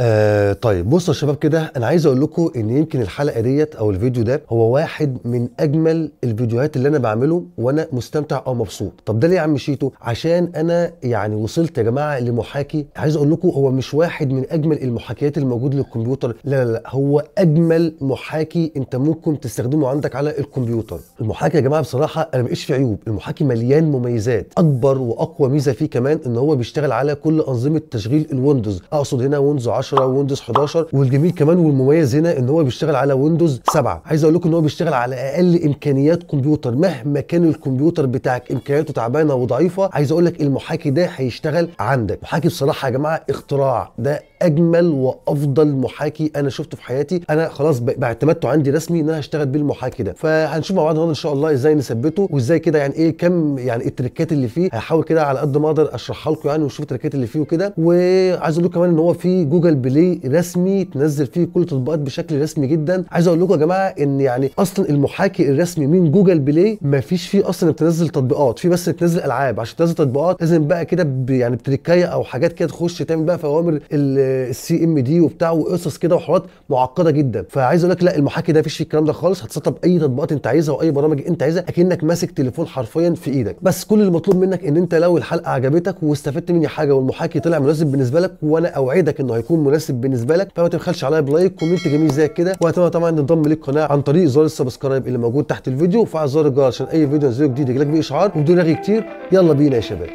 Uh, طيب بصوا يا شباب كده انا عايز اقول لكم ان يمكن الحلقه ديت او الفيديو ده هو واحد من اجمل الفيديوهات اللي انا بعمله وانا مستمتع او مبسوط طب ده ليه يا عم شيتو عشان انا يعني وصلت يا جماعه لمحاكي عايز اقول لكم هو مش واحد من اجمل المحاكيات الموجود للكمبيوتر لا لا لا هو اجمل محاكي انت ممكن تستخدمه عندك على الكمبيوتر المحاكي يا جماعه بصراحه انا مش في عيوب المحاكي مليان مميزات اكبر واقوى ميزه فيه كمان ان هو بيشتغل على كل انظمه تشغيل الويندوز اقصد هنا ويندوز 10 ويندوز ويندوز 11 والجميل كمان والمميز هنا ان هو بيشتغل على ويندوز 7 عايز اقول لكم ان هو بيشتغل على اقل امكانيات كمبيوتر مهما كان الكمبيوتر بتاعك امكانياته تعبانه وضعيفه عايز اقول لك المحاكي ده هيشتغل عندك محاكي بصراحه يا جماعه اختراع ده اجمل وافضل محاكي انا شفته في حياتي انا خلاص باعتمدته عندي رسمي ان انا هشتغل بالمحاكي ده فهنشوف مع بعض ان شاء الله ازاي نثبته وازاي كده يعني ايه كم يعني التريكات اللي فيه هحاول كده على قد ما اقدر اشرحها لكم يعني ونشوف التريكات اللي فيه وكده وعايز اقول لكم كمان ان هو في جوجل بلاي رسمي تنزل فيه كل التطبيقات بشكل رسمي جدا عايز اقول لكم يا جماعه ان يعني اصلا المحاكي الرسمي من جوجل بلاي ما فيش فيه اصلا بتنزل تطبيقات في بس بتنزل العاب عشان تنزل تطبيقات لازم بقى كده يعني بتريكايه او حاجات كده تخش تعمل بقى في اوامر السي ام دي وبتاع وقصص كده وحوارات معقده جدا فعايز اقول لك لا المحاكي ده فيش فيه الكلام ده خالص هتسطب اي تطبيقات انت عايزها واي برامج انت عايزها اكنك ماسك تليفون حرفيا في ايدك بس كل المطلوب منك ان انت لو الحلقه عجبتك واستفدت مني حاجه والمحاكي طلع مناسب بالنسبه لك وانا اوعدك انه هيكون مناسب بالنسبه بالنسبه لك فما تبخلش عليا بلايك كومنت جميل زي كده واتمنى طبعا تنضم للقناه عن طريق زر السبسكرايب اللي موجود تحت الفيديو وفعل زر الجرس عشان اي فيديو انزله جديد يجيلك بيه اشعار وبدون رغي كتير يلا بينا يا شباب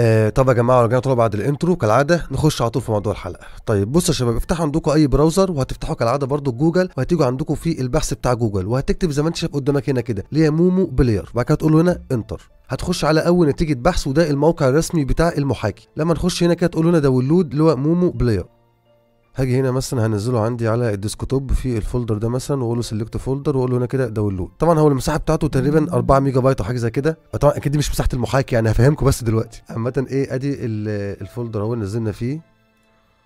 آه طب يا جماعه رجعنا طلعوا بعد الانترو كالعاده نخش على طول في موضوع الحلقه طيب بصوا يا شباب افتحوا عندكم اي براوزر وهتفتحوا كالعاده برضو جوجل وهتيجوا عندكم في البحث بتاع جوجل وهتكتب زي ما انت شايف قدامك هنا كده اللي هي مومو بلاير وبعد كده تقول هنا انتر هتخش على اول نتيجه بحث وده الموقع الرسمي بتاع المحاكي لما نخش هنا كده تقول لنا داونلود اللي هو مومو بلاير هاجي هنا مثلا هنزله عندي على الديسكتوب في الفولدر ده مثلا واقول له سيلكت فولدر واقول له هنا كده داونلود طبعا هو المساحه بتاعته تقريبا 4 ميجا بايت او حاجه زي كده أه طبعا اكيد دي مش مساحه المحاكي يعني هفهمكم بس دلوقتي عامه ايه ادي الفولدر اهو نزلنا فيه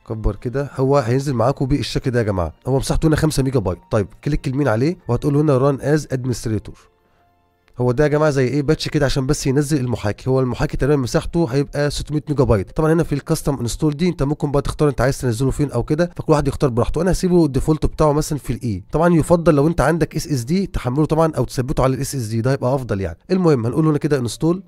كبر كده هو هينزل معاكم بالشكل ده يا جماعه هو مساحته هنا 5 ميجا بايت طيب كليك اليمين عليه وهتقول له هنا ران از ادمنستريتور هو ده يا جماعه زي ايه باتش كده عشان بس ينزل المحاكي هو المحاكي تقريبا مساحته هيبقى 600 ميجا بايت طبعا هنا في الكاستم انستول دي انت ممكن بقى تختار انت عايز تنزله فين او كده فكل واحد يختار براحته انا هسيبه الديفولت بتاعه مثلا في الاي e. طبعا يفضل لو انت عندك اس اس دي تحمله طبعا او تثبته على الاس اس دي ده هيبقى افضل يعني المهم هنقول هنا كده انستول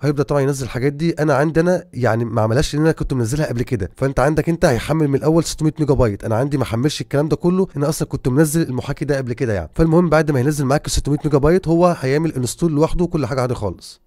هيبدا طبعا ينزل الحاجات دي انا عندي انا يعني ما عملهاش لان انا كنت منزلها قبل كده فانت عندك انت هيحمل من الاول 600 ميجا بايت انا عندي ما حملش الكلام ده كله انا اصلا كنت منزل المحاكي ده قبل كده يعني فالمهم بعد ما ينزل معاك ال 600 ميجا بايت هو هيعمل انستول لوحده كل حاجه عادي خالص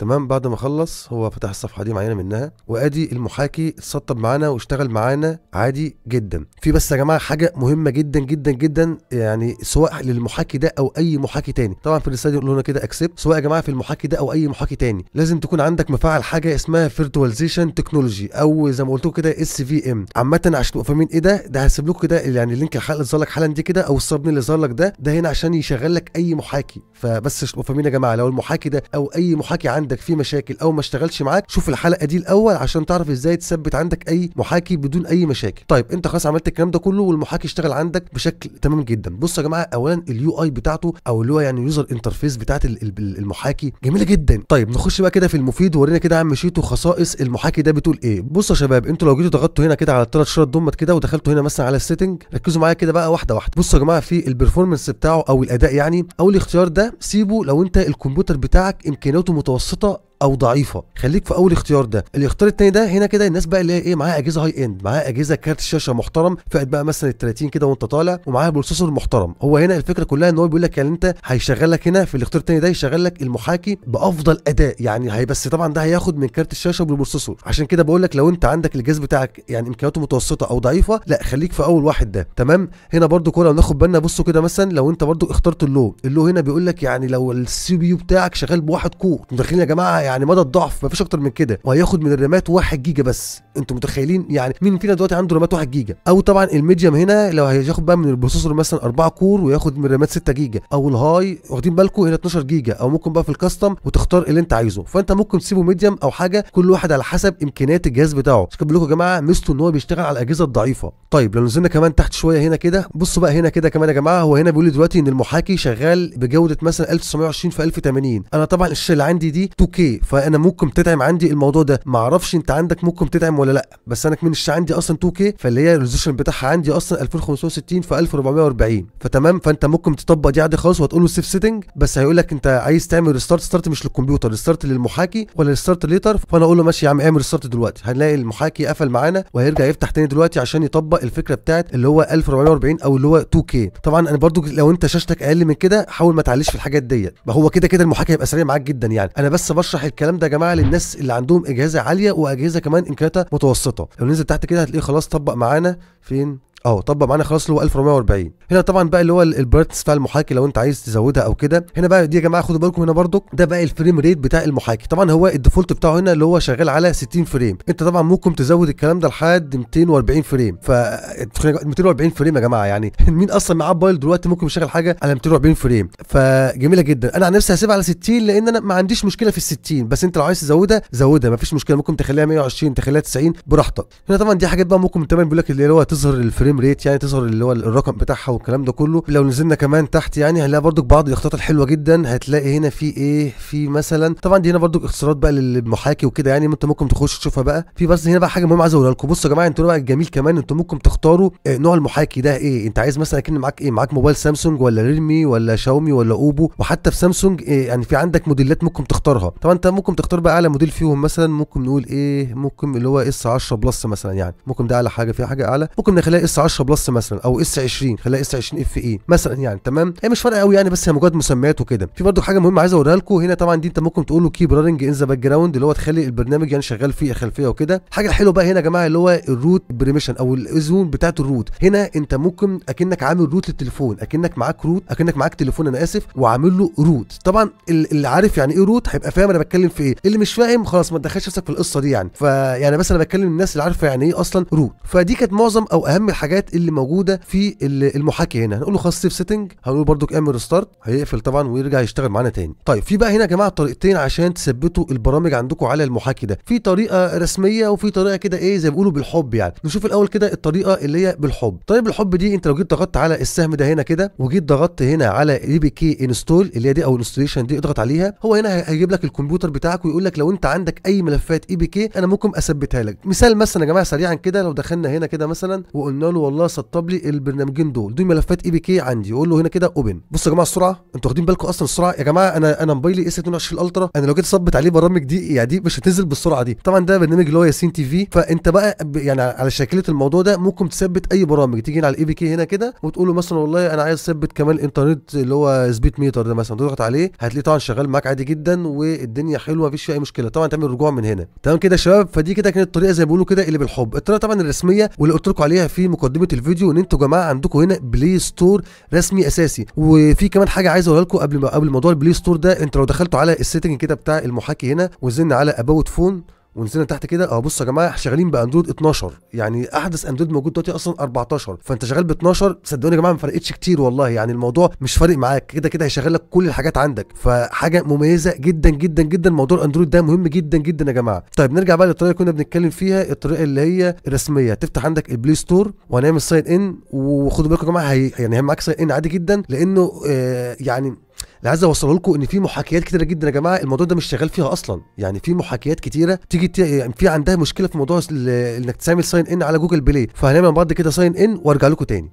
تمام بعد ما خلص هو فتح الصفحه دي معينه منها وادي المحاكي اتسطب معانا واشتغل معانا عادي جدا في بس يا جماعه حاجه مهمه جدا جدا جدا يعني سواء للمحاكي ده او اي محاكي تاني طبعا في الاستاد يقولوا لنا كده اكسبت سواء يا جماعه في المحاكي ده او اي محاكي تاني لازم تكون عندك مفعل حاجه اسمها فيرتواليزيشن تكنولوجي او زي ما قلت كده اس في ام عامه عشان تبقوا فاهمين ايه ده ده هسيب لكم كده يعني اللينك الحلقه اللي ظهر لك حالا دي كده او الصابن اللي ظهر لك ده ده هنا عشان يشغل لك اي محاكي فبس تبقوا فاهمين يا جماعه لو المحاكي ده او اي محاكي عندك عندك فيه مشاكل او ما اشتغلش معاك شوف الحلقه دي الاول عشان تعرف ازاي تثبت عندك اي محاكي بدون اي مشاكل طيب انت خلاص عملت الكلام ده كله والمحاكي اشتغل عندك بشكل تمام جدا بص يا جماعه اولا اليو اي بتاعته او اللي هو يعني يوزر انترفيس بتاعت المحاكي جميله جدا طيب نخش بقى كده في المفيد ورينا كده عم شيتو خصائص المحاكي ده بتقول ايه بصوا يا شباب انتوا لو جيتوا ضغطتوا هنا كده على الثلاث شرط دومت كده ودخلتوا هنا مثلا على السيتنج ركزوا معايا كده بقى واحده واحده بصوا يا جماعه في البرفورمانس بتاعه او الاداء يعني او الاختيار ده سيبه لو انت الكمبيوتر بتاعك امكانياته متوسطه と او ضعيفه خليك في اول اختيار ده الاختيار الثاني ده هنا كده الناس بقى اللي هي ايه معاها اجهزه هاي اند معاها اجهزه كارت شاشه محترم فئه بقى مثلا ال 30 كده وانت طالع ومعاها بروسيسور محترم هو هنا الفكره كلها ان هو بيقول لك يعني انت هيشغل لك هنا في الاختيار الثاني ده يشغل لك المحاكي بافضل اداء يعني هي بس طبعا ده هياخد من كارت الشاشه وبالبروسيسور عشان كده بقول لك لو انت عندك الجهاز بتاعك يعني امكانياته متوسطه او ضعيفه لا خليك في اول واحد ده تمام هنا برده كده ناخد بالنا بصوا كده مثلا لو انت برده اخترت اللو اللو هنا بيقول لك يعني لو السي بي يو بتاعك شغال بواحد كور داخلين يا جماعه يعني مدى الضعف مفيش اكتر من كده وهياخد من الرامات 1 جيجا بس انتوا متخيلين يعني مين فينا دلوقتي عنده رامات 1 جيجا او طبعا الميديم هنا لو هياخد بقى من البروسيسور مثلا 4 كور وياخد من الرامات 6 جيجا او الهاي واخدين بالكم هنا 12 جيجا او ممكن بقى في الكاستم وتختار اللي انت عايزه فانت ممكن تسيبه ميديم او حاجه كل واحد على حسب امكانيات الجهاز بتاعه عشان بقول لكم يا جماعه ميزته ان هو بيشتغل على الاجهزه الضعيفه طيب لو نزلنا كمان تحت شويه هنا كده بصوا بقى هنا كده كمان يا جماعه هو هنا بيقول لي دلوقتي ان المحاكي شغال بجوده مثلا 1920 في 1080 انا طبعا الشاشه اللي عندي دي 2K فانا ممكن تدعم عندي الموضوع ده ما اعرفش انت عندك ممكن تدعم ولا لا بس انا كمان عندي اصلا 2K فاللي هي الريزولوشن بتاعها عندي اصلا 2560 في 1440 فتمام فانت ممكن تطبق دي عادي خالص وهتقول له سيف سيتنج بس هيقول لك انت عايز تعمل ريستارت ستارت مش للكمبيوتر ريستارت للمحاكي ولا ريستارت ليتر فانا اقول له ماشي يا عم اعمل ريستارت دلوقتي هنلاقي المحاكي قفل معانا وهيرجع يفتح تاني دلوقتي عشان يطبق الفكره بتاعت اللي هو 1440 او اللي هو 2K طبعا انا برضو لو انت شاشتك اقل من كده حاول ما تعليش في الحاجات ديت ما هو كده كده المحاكي هيبقى سريع معاك جدا يعني انا بس بشرح الكلام ده يا جماعه للناس اللي عندهم اجهزه عاليه واجهزه كمان امكانياتها متوسطه لو ننزل تحت كده هتلاقيه خلاص طبق معانا فين اه طبق معانا خلاص اللي هو 1440 هنا طبعا بقى اللي هو البرايتنس بتاع المحاكي لو انت عايز تزودها او كده هنا بقى دي يا جماعه خدوا بالكم هنا برضو ده بقى الفريم ريت بتاع المحاكي طبعا هو الديفولت بتاعه هنا اللي هو شغال على 60 فريم انت طبعا ممكن تزود الكلام ده لحد 240 فريم ف 240 فريم يا جماعه يعني مين اصلا معاه بايل دلوقتي ممكن يشغل حاجه على 240 فريم فجميله جدا انا عن نفسي هسيبها على 60 لان انا ما عنديش مشكله في ال 60 بس انت لو عايز تزودها زودها ما فيش مشكله ممكن تخليها 120 تخليها 90 براحتك هنا طبعا دي حاجات بقى ممكن تمام بيقول لك اللي هو تظهر الفريم الفريم ريت يعني تظهر اللي هو الرقم بتاعها والكلام ده كله لو نزلنا كمان تحت يعني هنلاقي برضك بعض الاختيارات الحلوه جدا هتلاقي هنا في ايه في مثلا طبعا دي هنا برضك اختصارات بقى للمحاكي وكده يعني انت ممكن تخش تشوفها بقى في بس هنا بقى حاجه مهمه عايز اقولها لكم بصوا يا جماعه انتوا بقى الجميل كمان انتوا ممكن تختاروا آه، نوع المحاكي ده ايه انت عايز مثلا كان معاك ايه معاك موبايل سامسونج ولا ريلمي ولا شاومي ولا اوبو وحتى في سامسونج إيه يعني في عندك موديلات ممكن تختارها طبعا انت ممكن تختار بقى اعلى موديل فيهم مثلا ممكن نقول ايه ممكن اللي هو اس 10 بلس مثلا يعني ممكن ده اعلى حاجه في حاجه اعلى ممكن نخليها اس 10 بلس مثلا او اس 20 خليها اس 20 اف اي مثلا يعني تمام هي مش فارقه قوي يعني بس هي مجرد مسميات وكده في برده حاجه مهمه عايز اوريها لكم هنا طبعا دي انت ممكن تقول له كيب رانج ان ذا باك جراوند اللي هو تخلي البرنامج يعني شغال فيه خلفيه وكده الحاجه الحلوه بقى هنا يا جماعه اللي هو الروت بريميشن او الاذون بتاعت الروت هنا انت ممكن اكنك عامل روت للتليفون اكنك معاك روت اكنك معاك تليفون انا اسف وعامل له روت طبعا اللي عارف يعني ايه روت هيبقى فاهم انا بتكلم في ايه اللي مش فاهم خلاص ما تدخلش نفسك في القصه دي يعني فيعني بس انا بتكلم الناس اللي عارفه يعني ايه اصلا روت فدي كانت معظم او اهم الحاجات الحاجات اللي موجوده في المحاكي هنا هنقول له خلاص سيف سيتنج هنقول برده اعمل ريستارت هيقفل طبعا ويرجع يشتغل معانا تاني طيب في بقى هنا يا جماعه طريقتين عشان تثبتوا البرامج عندكم على المحاكي ده في طريقه رسميه وفي طريقه كده ايه زي ما بيقولوا بالحب يعني نشوف الاول كده الطريقه اللي هي بالحب طيب الحب دي انت لو جيت ضغطت على السهم ده هنا كده وجيت ضغطت هنا على اي بي كي انستول اللي هي دي او انستليشن دي اضغط عليها هو هنا هيجيب لك الكمبيوتر بتاعك ويقول لك لو انت عندك اي ملفات اي بي كي انا ممكن اثبتها لك مثال مثلا يا جماعه سريعا كده لو دخلنا هنا كده مثلا وقلنا له له والله سطب لي البرنامجين دول دول ملفات اي بي كي عندي يقول له هنا كده اوبن بصوا يا جماعه السرعه انتوا واخدين بالكم اصلا السرعه يا جماعه انا انا موبايلي اس 22 الترا انا لو جيت اثبت عليه برامج دي يعني دي مش هتنزل بالسرعه دي طبعا ده برنامج اللي هو ياسين تي في فانت بقى يعني على شكله الموضوع ده ممكن تثبت اي برامج تيجي على الاي بي كي هنا كده وتقول له مثلا والله انا عايز اثبت كمان انترنت اللي هو سبيد ميتر ده مثلا تضغط عليه هتلاقيه طبعا شغال معاك عادي جدا والدنيا حلوه مفيش فيها اي مشكله طبعا تعمل رجوع من هنا تمام كده يا شباب فدي كده كانت الطريقه زي ما بيقولوا كده اللي بالحب الطريقه طبعا الرسميه واللي قلت لكم عليها في مقدمه مقدمه الفيديو ان انتوا يا جماعه عندكم هنا بلاي ستور رسمي اساسي وفي كمان حاجه عايز اقولها لكم قبل ما قبل موضوع البلاي ستور ده انتوا لو دخلتوا على السيتنج كده بتاع المحاكي هنا وزن على اباوت فون ونزلنا تحت كده اه بصوا يا جماعه شغالين باندرويد 12 يعني احدث اندرويد موجود دلوقتي اصلا 14 فانت شغال ب 12 صدقوني يا جماعه ما فرقتش كتير والله يعني الموضوع مش فارق معاك كده كده هيشغل لك كل الحاجات عندك فحاجه مميزه جدا جدا جدا موضوع الاندرويد ده مهم جدا جدا يا جماعه طيب نرجع بقى للطريقه اللي كنا بنتكلم فيها الطريقه اللي هي الرسميه تفتح عندك البلاي ستور وهنعمل ساين ان وخدوا بالكم يا جماعه هي يعني هي معاك ساين ان عادي جدا لانه آه يعني اللي عايز اوصله لكم ان في محاكيات كتيره جدا يا جماعه الموضوع ده مش شغال فيها اصلا يعني في محاكيات كتيره تيجي تي... يعني في عندها مشكله في موضوع انك تعمل ساين ان على جوجل بلاي فهنعمل بعد كده ساين ان وارجع لكم تاني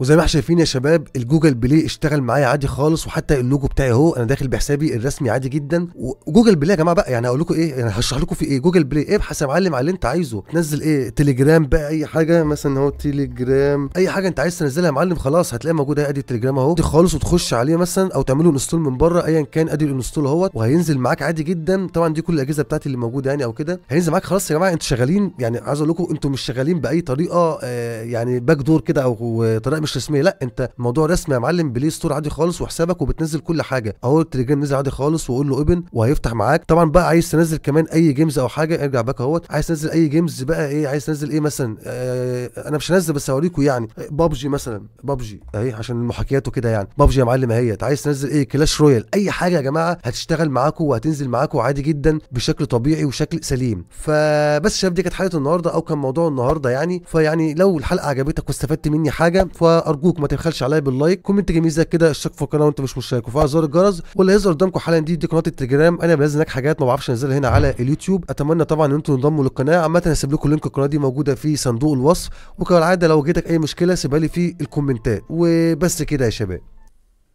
وزي ما احنا شايفين يا شباب الجوجل بلاي اشتغل معايا عادي خالص وحتى اللوجو بتاعي اهو انا داخل بحسابي الرسمي عادي جدا وجوجل بلاي يا جماعه بقى يعني اقول لكم ايه يعني هشرح لكم في ايه جوجل بلاي ابحث يا معلم على اللي انت عايزه تنزل ايه تليجرام بقى اي حاجه مثلا اهو تليجرام اي حاجه انت عايز تنزلها يا معلم خلاص هتلاقيها موجوده ادي التليجرام اهو خالص وتخش عليه مثلا او تعمله انستول من بره ايا كان ادي الانستول اهوت وهينزل معاك عادي جدا طبعا دي كل الاجهزه بتاعتي اللي موجوده يعني او كده هينزل معاك خلاص يا جماعه انتوا شغالين يعني عايز اقول لكم انتوا مش شغالين باي طريقه آه يعني باك دور كده او طريقه مش رسميه لا انت موضوع رسمي يا معلم بلاي ستور عادي خالص وحسابك وبتنزل كل حاجه اهو التليجرام نزل عادي خالص وقول له اوبن وهيفتح معاك طبعا بقى عايز تنزل كمان اي جيمز او حاجه ارجع باك اهوت عايز تنزل اي جيمز بقى ايه عايز تنزل ايه مثلا اه انا مش هنزل بس هوريكم يعني بابجي مثلا بابجي اهي عشان المحاكيات وكده يعني بابجي يا معلم اهيت عايز تنزل ايه كلاش رويال اي حاجه يا جماعه هتشتغل معاكم وهتنزل معاكم عادي جدا بشكل طبيعي وشكل سليم فبس شايف دي كانت حلقه النهارده او كان موضوع النهارده يعني فيعني لو الحلقه عجبتك واستفدت مني حاجه ف فارجوك ما تبخلش عليا باللايك كومنت جميل زي كده اشترك في القناه وانت مش مشترك وفعل زر الجرس واللي هيظهر قدامكم حاليا دي دي قناه التليجرام انا بنزل هناك حاجات ما بعرفش انزلها هنا على اليوتيوب اتمنى طبعا ان انتم تنضموا للقناه عامه هسيب لكم لينك القناه دي موجوده في صندوق الوصف وكالعاده لو جيتك اي مشكله سيبها لي في الكومنتات وبس كده يا شباب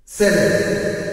سلام